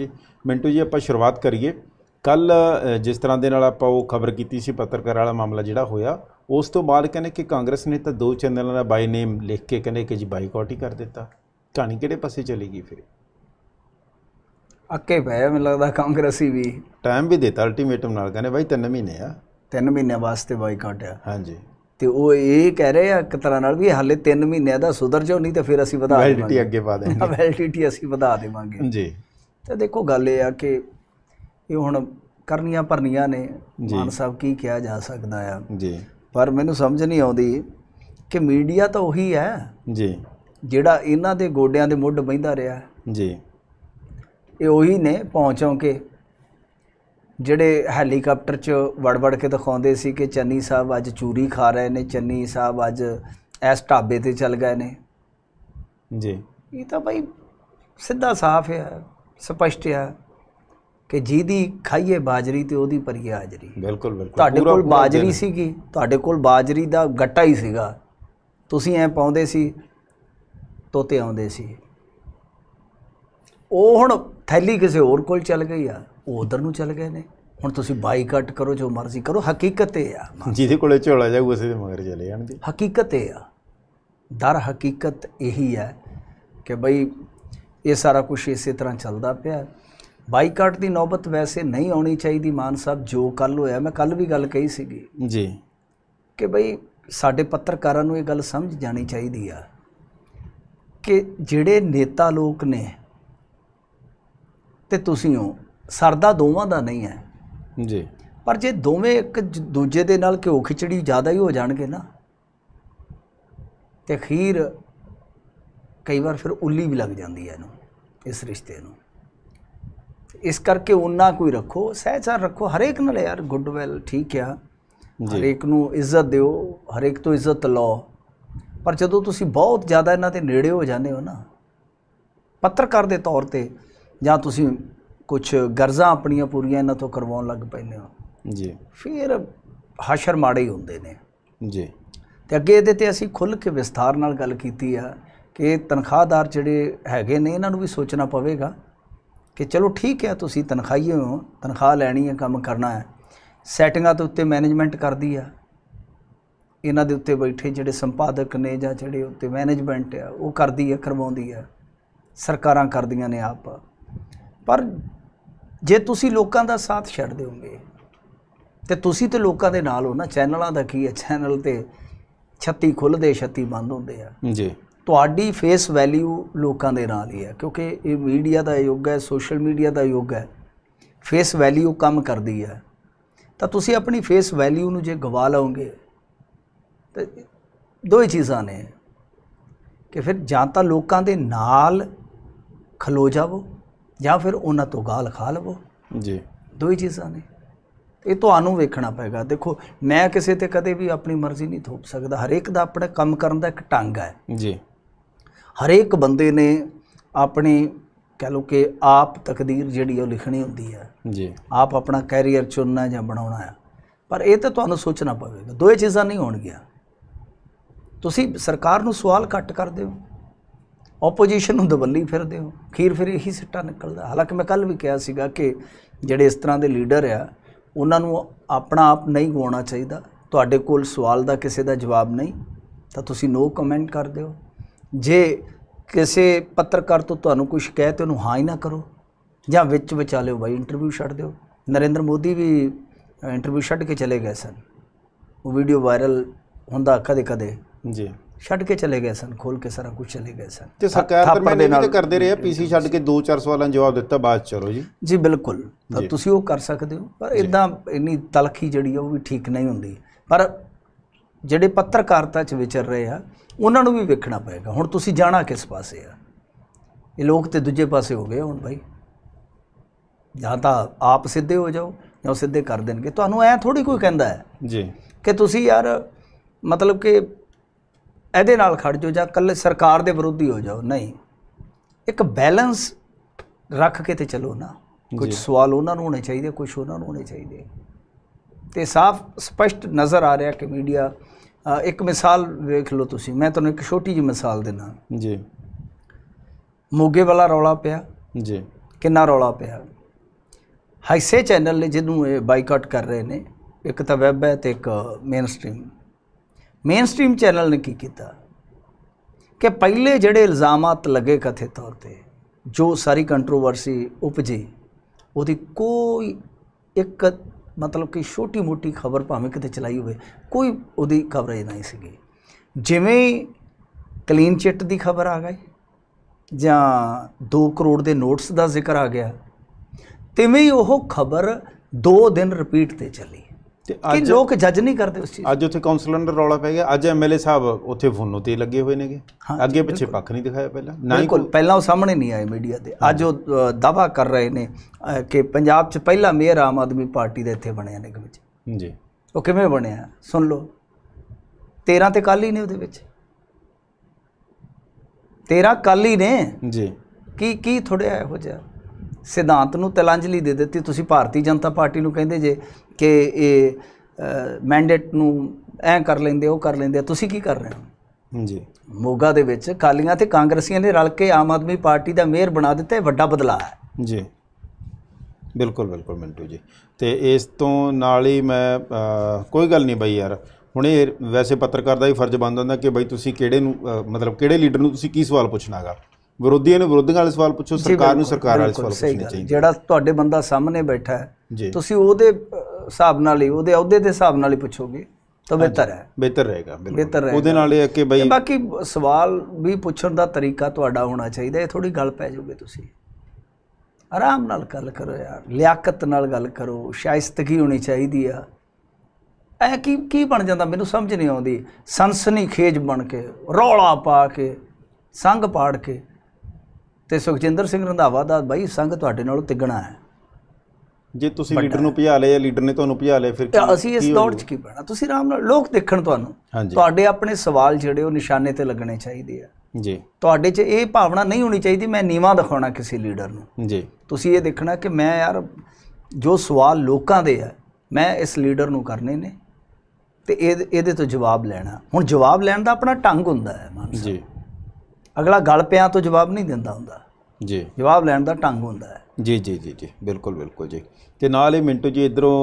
ਜੀ ਮਿੰਟੂ ਜੀ ਆਪਾਂ ਸ਼ੁਰੂਆਤ ਕਰੀਏ ਕੱਲ ਜਿਸ ਤਰ੍ਹਾਂ ਦੇ ਨਾਲ ਆਪਾਂ ਉਹ ਖਬਰ ਕੀਤੀ ਸੀ ਪੱਤਰਕਾਰ ਵਾਲਾ ਮਾਮਲਾ ਜਿਹੜਾ ਹੋਇਆ ਉਸ ਤੋਂ ਬਾਅਦ ਕਹਿੰਦੇ ਕਿ ਕਾਂਗਰਸ ਨੇ ਤਾਂ ਦੋ ਚੈਨਲਾਂ ਦਾ ਬਾਈ ਨੇਮ ਲਿਖ ਕੇ ਕਹਿੰਦੇ ਕਿ ਜੀ ਬਾਈਕਾਟ ਹੀ ਕਰ ਦਿੱਤਾ ਕਹਾਣੀ ਕਿਹੜੇ ਪਾਸੇ ਚਲੀ ਗਈ ਫਿਰ ਅੱਕੇ ਭਾਇਆ ਮੈਨੂੰ ਲੱਗਦਾ ਕਾਂਗਰਸੀ ਵੀ ਟਾਈਮ ਵੀ ਦਿੱਤਾ ਅਲਟੀਮੇਟਮ ਨਾਲ ਕਹਿੰਦੇ ਬਾਈ 3 ਮਹੀਨੇ ਆ 3 ਮਹੀਨੇ ਵਾਸਤੇ ਬਾਈਕਾਟ ਆ ਹਾਂਜੀ ਤੇ ਉਹ ਇਹ ਕਹਿ ਰਹੇ ਆ ਇੱਕ ਤਰ੍ਹਾਂ ਨਾਲ ਵੀ ਹਾਲੇ 3 ਮਹੀਨਿਆਂ ਦਾ ਸੁਧਰ ਜੋ ਨਹੀਂ ਤਾਂ ਫਿਰ ਅਸੀਂ ਵਧਾ ਦੇਵਾਂਗੇ ਵੈਲਿਡਿਟੀ ਅੱਗੇ ਪਾ ਦੇਵਾਂਗੇ ਵੈਲਿਡਿਟੀ ਅਸੀਂ ਵਧਾ ਦੇਵਾਂਗੇ ਜੀ ਤੇ ਦੇਖੋ ਗੱਲ ਇਹ ਆ ਕਿ ਇਹ ਹੁਣ ਕਰਨੀਆਂ ਭਰਨੀਆਂ ਨੇ ਮਾਨ ਸਾਹਿਬ ਕੀ ਕਿਹਾ ਜਾ ਸਕਦਾ ਆ ਜੀ ਪਰ ਮੈਨੂੰ ਸਮਝ ਨਹੀਂ ਆਉਂਦੀ ਕਿ ਮੀਡੀਆ ਤਾਂ ਉਹੀ ਹੈ ਜੀ ਜਿਹੜਾ ਇਹਨਾਂ ਦੇ ਗੋਡਿਆਂ ਦੇ ਮੁੱਢ ਬੈਂਦਾ ਰਿਹਾ ਜੀ ਇਹ ਉਹੀ ਨੇ ਪਹੁੰਚੋਂ ਕੇ ਜਿਹੜੇ ਹੈਲੀਕਾਪਟਰ 'ਚ ਵੜਵੜ ਕੇ ਦਿਖਾਉਂਦੇ ਸੀ ਕਿ ਚੰਨੀ ਸਾਹਿਬ ਅੱਜ ਚੂਰੀ ਖਾ ਰਹੇ ਨੇ ਚੰਨੀ ਸਾਹਿਬ ਅੱਜ ਇਸ ਢਾਬੇ ਤੇ ਚੱਲ ਗਏ ਨੇ ਜੀ ਇਹ ਤਾਂ ਭਾਈ ਸਿੱਧਾ ਸਾਫ਼ ਹੈ ਸਪਸ਼ਟ ਆ ਕਿ ਜਿਹਦੀ ਖਾਈਏ ਬਾਜਰੀ ਤੇ ਉਹਦੀ ਪਰੀ ਹਾਜ਼ਰੀ ਬਿਲਕੁਲ ਬਿਲਕੁਲ ਤੁਹਾਡੇ ਕੋਲ ਬਾਜਰੀ ਸੀਗੀ ਤੁਹਾਡੇ ਕੋਲ ਬਾਜਰੀ ਦਾ ਗੱਟਾ ਹੀ ਸੀਗਾ ਤੁਸੀਂ ਐ ਪਾਉਂਦੇ ਸੀ ਤੋਤੇ ਆਉਂਦੇ ਸੀ ਉਹ ਹੁਣ ਥੈਲੀ ਕਿਸੇ ਹੋਰ ਕੋਲ ਚੱਲ ਗਈ ਆ ਉਹ ਉਧਰ ਨੂੰ ਚੱਲ ਗਏ ਨੇ ਹੁਣ ਤੁਸੀਂ ਬਾਈਕਾਟ ਕਰੋ ਜੋ ਮਰਜ਼ੀ ਕਰੋ ਹਕੀਕਤ ਇਹ ਆ ਜਿਹਦੇ ਕੋਲੇ ਝੋਲਾ ਜਾਊ ਉਸੇ ਦੇ ਮਗਰ ਚਲੇ ਜਾਣਗੇ ਹਕੀਕਤ ਇਹ ਆ ਦਰ ਹਕੀਕਤ ਇਹੀ ਹੈ ਕਿ ਬਈ ਇਹ ਸਾਰਾ ਕੁਝ ਇਸੇ ਤਰ੍ਹਾਂ ਚੱਲਦਾ ਪਿਆ ਬਾਈਕਾਟ ਦੀ ਨੌਬਤ ਵੈਸੇ ਨਹੀਂ ਆਉਣੀ ਚਾਹੀਦੀ ਮਾਨ ਸਾਹਿਬ ਜੋ ਕੱਲ ਹੋਇਆ ਮੈਂ ਕੱਲ ਵੀ ਗੱਲ ਕਹੀ ਸੀਗੀ ਜੀ ਕਿ ਭਈ ਸਾਡੇ ਪੱਤਰਕਾਰਾਂ ਨੂੰ ਇਹ ਗੱਲ ਸਮਝ ਜਾਣੀ ਚਾਹੀਦੀ ਆ ਕਿ ਜਿਹੜੇ ਨੇਤਾ ਲੋਕ ਨੇ ਤੇ ਤੁਸੀਂ ਹੋ ਸਰਦਾ ਦੋਵਾਂ ਦਾ ਨਹੀਂ ਹੈ ਜੀ ਪਰ ਜੇ ਦੋਵੇਂ ਇੱਕ ਦੂਜੇ ਦੇ ਨਾਲ ਘਿਓ ਖਿਚੜੀ ਜ਼ਿਆਦਾ ਹੀ ਹੋ ਜਾਣਗੇ ਨਾ ਤੇ ਖੀਰ ਕਈ ਵਾਰ ਫਿਰ ਉੱਲੀ ਵੀ ਲੱਗ ਜਾਂਦੀ ਹੈ ਇਹਨੂੰ ਇਸ ਰਿਸ਼ਤੇ ਨੂੰ ਇਸ ਕਰਕੇ ਉਹਨਾਂ ਕੋਈ ਰੱਖੋ ਸਹਿਚਾਰ ਰੱਖੋ ਹਰੇਕ ਨਾਲ ਯਾਰ ਗੁੱਡਵੈਲ ਠੀਕ ਆ ਹਰੇਕ ਨੂੰ ਇੱਜ਼ਤ ਦਿਓ ਹਰੇਕ ਤੋਂ ਇੱਜ਼ਤ ਲਓ ਪਰ ਜਦੋਂ ਤੁਸੀਂ ਬਹੁਤ ਜ਼ਿਆਦਾ ਇਹਨਾਂ ਦੇ ਨੇੜੇ ਹੋ ਜਾਂਦੇ ਹੋ ਨਾ ਪੱਤਰਕਾਰ ਦੇ ਤੌਰ ਤੇ ਜਾਂ ਤੁਸੀਂ ਕੁਝ ਗਰਜ਼ਾਂ ਆਪਣੀਆਂ ਪੂਰੀਆਂ ਇਹਨਾਂ ਤੋਂ ਕਰਵਾਉਣ ਲੱਗ ਪੈਂਦੇ ਹੋ ਜੀ ਫਿਰ ਹਸ਼ਰ ਮਾੜੇ ਹੀ ਹੁੰਦੇ ਨੇ ਜੀ ਤੇ ਅੱਗੇ ਇਹਦੇ ਤੇ ਅਸੀਂ ਖੁੱਲ ਕੇ ਵਿਸਥਾਰ ਨਾਲ ਗੱਲ ਕੀਤੀ ਆ ਕਿ ਤਨਖਾਹਦਾਰ ਜਿਹੜੇ ਹੈਗੇ ਨੇ ਇਹਨਾਂ ਨੂੰ ਵੀ ਸੋਚਣਾ ਪਵੇਗਾ ਕਿ ਚਲੋ ਠੀਕ ਹੈ ਤੁਸੀਂ ਤਨਖਾਹੀ ਹੋ ਤਨਖਾਹ ਲੈਣੀ ਹੈ ਕੰਮ ਕਰਨਾ ਹੈ ਸੈਟਿੰਗਾਂ ਦੇ ਉੱਤੇ ਮੈਨੇਜਮੈਂਟ ਕਰਦੀ ਆ ਇਹਨਾਂ ਦੇ ਉੱਤੇ ਬੈਠੇ ਜਿਹੜੇ ਸੰਪਾਦਕ ਨੇ ਜਾਂ ਜਿਹੜੇ ਉੱਤੇ ਮੈਨੇਜਮੈਂਟ ਆ ਉਹ ਕਰਦੀ ਆ ਕਰਵਾਉਂਦੀ ਆ ਸਰਕਾਰਾਂ ਕਰਦੀਆਂ ਨੇ ਆਪ ਪਰ ਜੇ ਤੁਸੀਂ ਲੋਕਾਂ ਦਾ ਸਾਥ ਛੱਡ ਦਿਓਗੇ ਤੇ ਤੁਸੀਂ ਤੇ ਲੋਕਾਂ ਦੇ ਨਾਲ ਹੋ ਨਾ ਚੈਨਲਾਂ ਦਾ ਕੀ ਹੈ ਚੈਨਲ ਤੇ 36 ਖੁੱਲਦੇ 36 ਬੰਦ ਹੁੰਦੇ ਆ ਜੀ ਤੁਹਾਡੀ ਫੇਸ ਵੈਲਿਊ ਲੋਕਾਂ ਦੇ ਨਾਲ ਹੀ ਹੈ ਕਿਉਂਕਿ ਇਹ ਮੀਡੀਆ ਦਾ ਯੁੱਗ ਹੈ ਸੋਸ਼ਲ ਮੀਡੀਆ ਦਾ ਯੁੱਗ ਹੈ ਫੇਸ ਵੈਲਿਊ ਕੰਮ ਕਰਦੀ ਹੈ ਤਾਂ ਤੁਸੀਂ ਆਪਣੀ ਫੇਸ ਵੈਲਿਊ ਨੂੰ ਜੇ ਗਵਾ ਲਓਗੇ ਤਾਂ ਦੋ ਹੀ ਚੀਜ਼ਾਂ ਨੇ ਕਿ ਫਿਰ ਜਾਂ ਤਾਂ ਲੋਕਾਂ ਦੇ ਨਾਲ ਖਲੋ ਜਾਵੋ ਜਾਂ ਫਿਰ ਉਹਨਾਂ ਤੋਂ ਗਾਲ ਖਾ ਲਵੋ ਜੀ ਦੋ ਹੀ ਚੀਜ਼ਾਂ ਨੇ ਇਹ ਤੁਹਾਨੂੰ ਵੇਖਣਾ ਪੈਗਾ ਦੇਖੋ ਮੈਂ ਕਿਸੇ ਤੇ ਕਦੇ ਵੀ ਆਪਣੀ ਮਰਜ਼ੀ ਨਹੀਂ ਥੋਪ ਸਕਦਾ ਹਰ ਇੱਕ ਦਾ ਆਪਣਾ ਕੰਮ ਕਰਨ ਦਾ ਇੱਕ ਢੰਗ ਹੈ ਜੀ ਹਰੇਕ ਬੰਦੇ ਨੇ ਆਪਣੀ ਕਹ ਲੋ ਕਿ ਆਪ ਤਕਦੀਰ ਜਿਹੜੀ ਉਹ ਲਿਖਣੀ ਹੁੰਦੀ ਹੈ ਜੀ ਆਪ ਆਪਣਾ ਕੈਰੀਅਰ ਚੁਣਨਾ ਜਾਂ ਬਣਾਉਣਾ ਹੈ ਪਰ ਇਹ ਤਾਂ ਤੁਹਾਨੂੰ ਸੋਚਣਾ ਪਵੇਗਾ ਦੋਏ ਚੀਜ਼ਾਂ ਨਹੀਂ ਹੋਣਗੀਆਂ ਤੁਸੀਂ ਸਰਕਾਰ ਨੂੰ ਸਵਾਲ ਘੱਟ ਕਰਦੇ ਹੋ ਆਪੋਜੀਸ਼ਨ ਨੂੰ ਦਵੱਲੀ ਫਿਰਦੇ ਹੋ ਖੀਰ ਫਿਰ ਇਹੀ ਸਿੱਟਾ ਨਿਕਲਦਾ ਹਾਲਾਂਕਿ ਮੈਂ ਕੱਲ ਵੀ ਕਿਹਾ ਸੀਗਾ ਕਿ ਜਿਹੜੇ ਇਸ ਤਰ੍ਹਾਂ ਦੇ ਲੀਡਰ ਆ ਉਹਨਾਂ ਨੂੰ ਆਪਣਾ ਆਪ ਨਹੀਂ ਗਵਾਉਣਾ ਚਾਹੀਦਾ ਤੁਹਾਡੇ ਕੋਲ ਸਵਾਲ ਦਾ ਕਿਸੇ ਦਾ ਜਵਾਬ ਨਹੀਂ ਤਾਂ ਤੁਸੀਂ ਨੋ ਕਮੈਂਟ ਕਰਦੇ ਹੋ ਜੇ ਕਿਸੇ ਪੱਤਰਕਾਰ ਤੋਂ ਤੁਹਾਨੂੰ ਕੋਈ ਸ਼ਿਕਾਇਤ ਉਹਨੂੰ ਹਾਂ ਹੀ ਨਾ ਕਰੋ ਜਾਂ ਵਿੱਚ ਵਿਚਾ ਲਿਓ ਬਾਈ ਇੰਟਰਵਿਊ ਛੱਡ ਦਿਓ ਨਰਿੰਦਰ ਮੋਦੀ ਵੀ ਇੰਟਰਵਿਊ ਛੱਡ ਕੇ ਚਲੇ ਗਏ ਸਨ ਉਹ ਵੀਡੀਓ ਵਾਇਰਲ ਹੁੰਦਾ ਕਦੇ ਕਦੇ ਜੀ ਛੱਡ ਕੇ ਚਲੇ ਗਏ ਸਨ ਖੋਲ ਕੇ ਸਾਰਾ ਕੁਝ ਚਲੇ ਗਏ ਸਨ ਤੇ ਸਰਕਾਰ ਪਰ ਮੈਂ ਵੀ ਤੇ ਕਰਦੇ ਰਹੇ ਪੀਸੀ ਛੱਡ ਕੇ ਦੋ ਚਾਰ ਸਵਾਲਾਂ ਜਵਾਬ ਦਿੱਤਾ ਬਾਅਦ ਚਲੋ ਜੀ ਜੀ ਬਿਲਕੁਲ ਤਾਂ ਤੁਸੀਂ ਉਹ ਕਰ ਸਕਦੇ ਹੋ ਪਰ ਇਦਾਂ ਇੰਨੀ ਤਲਖੀ ਜਿਹੜੀ ਉਹ ਵੀ ਠੀਕ ਨਹੀਂ ਹੁੰਦੀ ਪਰ ਜਿਹੜੇ ਪੱਤਰਕਾਰਤਾ ਚ ਵਿਚਰ ਰਹੇ ਆ ਉਹਨਾਂ ਨੂੰ ਵੀ ਵੇਖਣਾ ਪਏਗਾ ਹੁਣ ਤੁਸੀਂ ਜਾਣਾ ਕਿਸ ਪਾਸੇ ਆ ਇਹ ਲੋਕ ਤੇ ਦੂਜੇ ਪਾਸੇ ਹੋ ਗਏ ਹੁਣ ਭਾਈ ਜਾਂ ਤਾਂ ਆਪ ਸਿੱਧੇ ਹੋ ਜਾਓ ਜਾਂ ਸਿੱਧੇ ਕਰ ਦੇਣਗੇ ਤੁਹਾਨੂੰ ਐ ਥੋੜੀ ਕੋਈ ਕਹਿੰਦਾ ਹੈ ਜੀ ਕਿ ਤੁਸੀਂ ਯਾਰ ਮਤਲਬ ਕਿ ਇਹਦੇ ਨਾਲ ਖੜ ਜਾਓ ਜਾਂ ਕੱਲੇ ਸਰਕਾਰ ਦੇ ਵਿਰੋਧੀ ਹੋ ਜਾਓ ਨਹੀਂ ਇੱਕ ਬੈਲੈਂਸ ਰੱਖ ਕੇ ਤੇ ਚਲੋ ਨਾ ਕੁਝ ਸਵਾਲ ਉਹਨਾਂ ਨੂੰ ਹੋਣੇ ਚਾਹੀਦੇ ਕੁਝ ਉਹਨਾਂ ਨੂੰ ਹੋਣੇ ਚਾਹੀਦੇ ਤੇ ਸਾਫ਼ ਸਪਸ਼ਟ ਨਜ਼ਰ ਆ ਰਿਹਾ ਕਿ ਮੀਡੀਆ ਇੱਕ ਮਿਸਾਲ ਵੇਖ ਲਓ ਤੁਸੀਂ ਮੈਂ ਤੁਹਾਨੂੰ ਇੱਕ ਛੋਟੀ ਜਿਹੀ ਮਿਸਾਲ ਦਿੰਦਾ ਜੀ ਮੋਗੇ ਵਾਲਾ ਰੌਲਾ ਪਿਆ ਜੀ ਕਿੰਨਾ ਰੌਲਾ ਪਿਆ ਹਾਈਸੇ ਚੈਨਲ ਨੇ ਜਿਹਨੂੰ ਇਹ ਬਾਈਕਾਟ ਕਰ ਰਹੇ ਨੇ ਇੱਕ ਤਾਂ ਵੈਬ ਹੈ ਤੇ ਇੱਕ mainstream mainstream channel ਨੇ ਕੀ ਕੀਤਾ ਕਿ ਪਹਿਲੇ ਜਿਹੜੇ ਇਲਜ਼ਾਮਾਤ ਲੱਗੇ ਕਥੇ ਤੌਰ ਤੇ ਜੋ ਸਾਰੀ ਕੰਟਰੋਵਰਸੀ ਉਪਜੀ ਉਹਦੀ ਕੋਈ ਇੱਕ ਮਤਲਬ ਕਿ ਛੋਟੀ-ਮੋਟੀ ਖਬਰ ਭਾਵੇਂ ਕਿਤੇ ਚਲਾਈ ਹੋਵੇ ਕੋਈ ਉਹਦੀ ਕਵਰੇਜ ਨਹੀਂ ਸੀਗੀ ਜਿਵੇਂ ਕਲੀਨ ਚਿੱਟ ਦੀ ਖਬਰ ਆ ਗਈ ਜਾਂ 2 ਕਰੋੜ ਦੇ ਨੋਟਸ ਦਾ ਜ਼ਿਕਰ ਆ ਗਿਆ ਤਿਵੇਂ ਹੀ ਉਹ ਖਬਰ 2 ਦਿਨ ਰਿਪੀਟ ਤੇ ਚੱਲੀ ਤੇ ਅੱਜ ਲੋਕ ਜੱਜ ਨਹੀਂ ਕਰਦੇ ਉਸ ਚੀਜ਼ ਅੱਜ ਉੱਥੇ ਕਾਉਂਸਲਰ ਦਾ ਰੌਲਾ ਪੈ ਗਿਆ ਅੱਜ ਐਮਐਲਏ ਸਾਹਿਬ ਉੱਥੇ ਫੋਨੋ ਤੇ ਲੱਗੇ ਹੋਏ ਨੇਗੇ ਅੱਗੇ ਪਿੱਛੇ ਪੱਖ ਨਹੀਂ ਦਿਖਾਇਆ ਪਹਿਲਾਂ ਨਾ ਬਿਲਕੁਲ ਪਹਿਲਾਂ ਉਹ ਸਾਹਮਣੇ ਨਹੀਂ ਆਏ ਮੀਡੀਆ ਤੇ ਅੱਜ ਉਹ ਦਾਵਾ ਕਰ ਰਹੇ ਨੇ ਕਿ ਪੰਜਾਬ 'ਚ ਪਹਿਲਾ ਮੇਅਰ ਆਮ ਆਦਮੀ ਪਾਰਟੀ ਦਾ ਇੱਥੇ ਬਣਿਆ ਨੇ ਇੱਕ ਵਿੱਚ ਜੀ ਉਹ ਕਿਵੇਂ ਬਣਿਆ ਸੁਣ ਲਓ 13 ਤੇ ਕੱਲ ਹੀ ਨੇ ਉਹਦੇ ਵਿੱਚ 13 ਕੱਲ ਹੀ ਨੇ ਜੀ ਕੀ ਕੀ ਥੋੜਿਆ ਇਹੋ ਜਿਹਾ ਸਿਧਾਂਤ ਨੂੰ ਤਲਾਂਜਲੀ ਦੇ ਦਿੱਤੀ ਤੁਸੀਂ ਭਾਰਤੀ ਜਨਤਾ ਪਾਰਟੀ ਨੂੰ ਕਹਿੰਦੇ ਜੇ ਕਿ ਇਹ ਮੈਂਡੇਟ ਨੂੰ ਐ ਕਰ ਲੈਂਦੇ ਉਹ ਕਰ ਲੈਂਦੇ ਤੁਸੀਂ ਕੀ ਕਰ ਰਹੇ ਹੋ ਜੀ ਮੋਗਾ ਦੇ ਵਿੱਚ ਕਾਲੀਆਂ ਤੇ ਕਾਂਗਰਸੀਆਂ ਨੇ ਰਲ ਕੇ ਆਮ ਆਦਮੀ ਪਾਰਟੀ ਦਾ ਮੇਅਰ ਬਣਾ ਦਿੱਤਾ ਇਹ ਵੱਡਾ ਬਦਲਾਅ ਹੈ ਜੀ ਬਿਲਕੁਲ ਬਿਲਕੁਲ ਮਿੰਟੂ ਜੀ ਤੇ ਇਸ ਤੋਂ ਨਾਲ ਹੀ ਮੈਂ ਕੋਈ ਗੱਲ ਨਹੀਂ ਬਈ ਯਾਰ ਹੁਣ ਇਹ ਵੈਸੇ ਪੱਤਰਕਾਰ ਦਾ ਹੀ ਫਰਜ਼ ਬਣਦਾ ਹੁੰਦਾ ਕਿ ਬਈ ਤੁਸੀਂ ਕਿਹੜੇ ਨੂੰ ਮਤਲਬ ਕਿਹੜੇ ਲੀਡਰ ਨੂੰ ਤੁਸੀਂ ਕੀ ਸਵਾਲ ਪੁੱਛਣਾਗਾ ਵਿਰੋਧੀਆਂ ਨੂੰ ਵਿਰੋਧੀਆਂ ਵਾਲੇ ਸਵਾਲ ਪੁੱਛੋ ਸਰਕਾਰ ਨੂੰ ਸਰਕਾਰ ਵਾਲੇ ਸਵਾਲ ਪੁੱਛਣੇ ਚਾਹੀਦੇ ਜਿਹੜਾ ਤੁਹਾਡੇ ਬੰਦਾ ਸਾਹਮਣੇ ਬੈਠਾ ਹੈ ਤੁਸੀਂ ਉਹਦੇ ਹਿਸਾਬ ਨਾਲ ਹੀ ਉਹਦੇ ਅਹੁਦੇ ਦੇ ਹਿਸਾਬ ਨਾਲ ਹੀ ਪੁੱਛੋਗੇ ਤਾਂ ਬਿਹਤਰ ਹੈ ਬਿਹਤਰ ਰਹੇਗਾ ਬਿਲਕੁਲ ਉਹਦੇ ਨਾਲ ਇਹ ਕਿ ਬਈ ਬਾਕੀ ਸਵਾਲ ਵੀ ਪੁੱਛਣ ਦਾ ਤਰੀਕਾ ਤੁਹਾਡਾ ਹੋਣਾ ਚਾਹੀਦਾ ਇਹ ਥੋੜੀ ਗੱਲ ਪੈ ਜਾਓਗੇ ਤੁਸੀਂ ਆਰਾਮ ਨਾਲ ਗੱਲ ਕਰੋ ਯਾਰ ਲਿਆਕਤ ਨਾਲ ਗੱਲ ਕਰੋ ਸ਼ਾਇਸਤਗੀ ਹੋਣੀ ਚਾਹੀਦੀ ਆ ਐ ਕੀ ਕੀ ਬਣ ਜਾਂਦਾ ਮੈਨੂੰ ਸਮਝ ਨਹੀਂ ਆਉਂਦੀ ਸੰਸਨੀ ਖੇਜ ਬਣ ਕੇ ਰੌਲਾ ਪਾ ਕੇ ਸੰਗ ਪਾੜ ਕੇ ਤੇ ਸੁਖਜਿੰਦਰ ਸਿੰਘ ਰੰਧਾਵਾ ਦਾ ਬਾਈ ਸੰਗ ਤੁਹਾਡੇ ਨਾਲੋਂ ਤਿੱਗਣਾ ਹੈ ਜੇ ਤੁਸੀਂ ਲੀਡਰ ਨੂੰ ਭਜਾ ਜਾਂ ਲੀਡਰ ਨੇ ਤੁਹਾਨੂੰ ਭਜਾ ਲਿਆ ਫਿਰ ਅਸੀਂ ਇਸ ਦੌੜ 'ਚ ਕੀ ਬਣਾ ਤੁਸੀਂ ਆਰਾਮ ਨਾਲ ਲੋਕ ਦੇਖਣ ਤੁਹਾਨੂੰ ਤੁਹਾਡੇ ਆਪਣੇ ਸਵਾਲ ਜਿਹੜੇ ਉਹ ਨਿਸ਼ਾਨੇ ਤੇ ਲੱਗਣੇ ਚਾਹੀਦੇ ਆ ਜੀ ਤੁਹਾਡੇ 'ਚ ਇਹ ਭਾਵਨਾ ਨਹੀਂ ਹੋਣੀ ਚਾਹੀਦੀ ਮੈਂ ਨੀਵਾ ਦਿਖਾਉਣਾ ਕਿਸੇ ਲੀਡਰ ਨੂੰ ਜੀ ਤੁਸੀਂ ਇਹ ਦੇਖਣਾ ਕਿ ਮੈਂ ਯਾਰ ਜੋ ਸਵਾਲ ਲੋਕਾਂ ਦੇ ਆ ਮੈਂ ਇਸ ਲੀਡਰ ਨੂੰ ਕਰਨੇ ਨੇ ਤੇ ਇਹ ਇਹਦੇ ਤੋਂ ਜਵਾਬ ਲੈਣਾ ਹੁਣ ਜਵਾਬ ਲੈਣ ਦਾ ਆਪਣਾ ਢੰਗ ਹੁੰਦਾ ਹੈ ਮਾਨਸਾ ਜੀ ਅਗਲਾ ਗੱਲ ਪਿਆਂ ਤੋਂ ਜਵਾਬ ਨਹੀਂ ਦਿੰਦਾ ਹੁੰਦਾ ਜੀ ਜਵਾਬ ਲੈਣ ਦਾ ਢੰਗ ਹੁੰਦਾ ਹੈ ਜੀ ਜੀ ਜੀ ਜੀ ਬਿਲਕੁਲ ਬਿਲਕੁਲ ਜੀ ਤੇ ਨਾਲ ਹੀ ਮਿੰਟੂ ਜੀ ਇਧਰੋਂ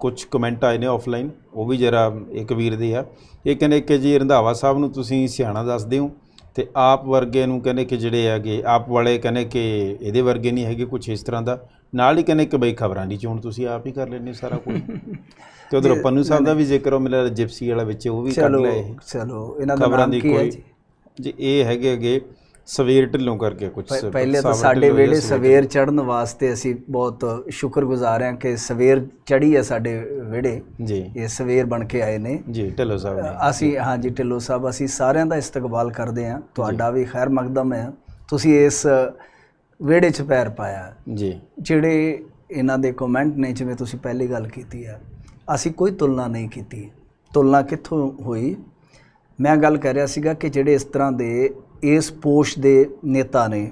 ਕੁਝ ਕਮੈਂਟ ਆਏ ਨੇ ਆਫਲਾਈਨ ਉਹ ਵੀ ਜਰਾ ਇੱਕ ਵੀਰ ਦੇ ਆ ਇਹ ਕਹਿੰਦੇ ਕਿ ਜੀ ਰੰਧਾਵਾ ਸਾਹਿਬ ਨੂੰ ਤੁਸੀਂ ਸਿਆਣਾ ਦੱਸਦੇ ਹੋ ਤੇ ਆਪ ਵਰਗੇ ਨੂੰ ਕਹਿੰਦੇ ਕਿ ਜਿਹੜੇ ਹੈਗੇ ਆਪ ਵਾਲੇ ਕਹਿੰਦੇ ਕਿ ਇਹਦੇ ਵਰਗੇ ਨਹੀਂ ਹੈਗੇ ਕੁਝ ਇਸ ਤਰ੍ਹਾਂ ਦਾ ਨਾਲ ਹੀ ਕਹਿੰਦੇ ਕਿ ਬਈ ਖਬਰਾਂ ਦੀ ਚੋਣ ਤੁਸੀਂ ਆਪ ਹੀ ਕਰ ਲੈਣੇ ਸਾਰਾ ਕੁਝ ਤੇ ਉਧਰ ਪੰਨੂ ਸਾਹਿਬ ਦਾ ਵੀ ਜ਼ਿਕਰ ਉਹ ਮਿਲਿਆ ਜਿਪਸੀ ਵਾਲਾ ਵਿੱਚ ਉਹ ਵੀ ਕਰ ਲਏ ਚਲੋ ਇਹਨਾਂ ਦਾ ਨਾਮ ਕੀ ਹੈ ਜੀ ਜੇ ਇਹ ਹੈਗੇ ਅਗੇ ਸਵੇਰ ਢਿੱਲੋਂ ਕਰਕੇ ਕੁਝ ਪਹਿਲੇ ਤਾਂ ਸਾਡੇ ਵੇਲੇ ਸਵੇਰ ਚੜਨ ਵਾਸਤੇ ਅਸੀਂ ਬਹੁਤ ਸ਼ੁਕਰਗੁਜ਼ਾਰ ਹਾਂ ਕਿ ਸਵੇਰ ਚੜੀ ਹੈ ਸਾਡੇ ਵੇੜੇ ਜੀ ਇਹ ਸਵੇਰ ਬਣ ਕੇ ਆਏ ਨੇ ਜੀ ਢਿੱਲੋ ਸਾਹਿਬ ਅਸੀਂ ਹਾਂ ਜੀ ਢਿੱਲੋ ਸਾਹਿਬ ਅਸੀਂ ਸਾਰਿਆਂ ਦਾ ਇਸਤਕਬਾਲ ਕਰਦੇ ਹਾਂ ਤੁਹਾਡਾ ਵੀ ਖੈਰ ਮਕਦਮ ਹੈ ਤੁਸੀਂ ਇਸ ਵੇੜੇ 'ਚ ਪੈਰ ਪਾਇਆ ਜੀ ਜਿਹੜੇ ਇਹਨਾਂ ਦੇ ਕਮੈਂਟ ਨੇ ਜਿਵੇਂ ਤੁਸੀਂ ਪਹਿਲੀ ਗੱਲ ਕੀਤੀ ਆ ਅਸੀਂ ਕੋਈ ਤੁਲਨਾ ਨਹੀਂ ਕੀਤੀ ਤੁਲਨਾ ਕਿੱਥੋਂ ਹੋਈ ਮੈਂ ਗੱਲ ਕਰ ਰਿਹਾ ਸੀਗਾ ਕਿ ਜਿਹੜੇ ਇਸ ਤਰ੍ਹਾਂ ਦੇ ਇਸ ਪੋਸ਼ ਦੇ ਨੇਤਾ ਨੇ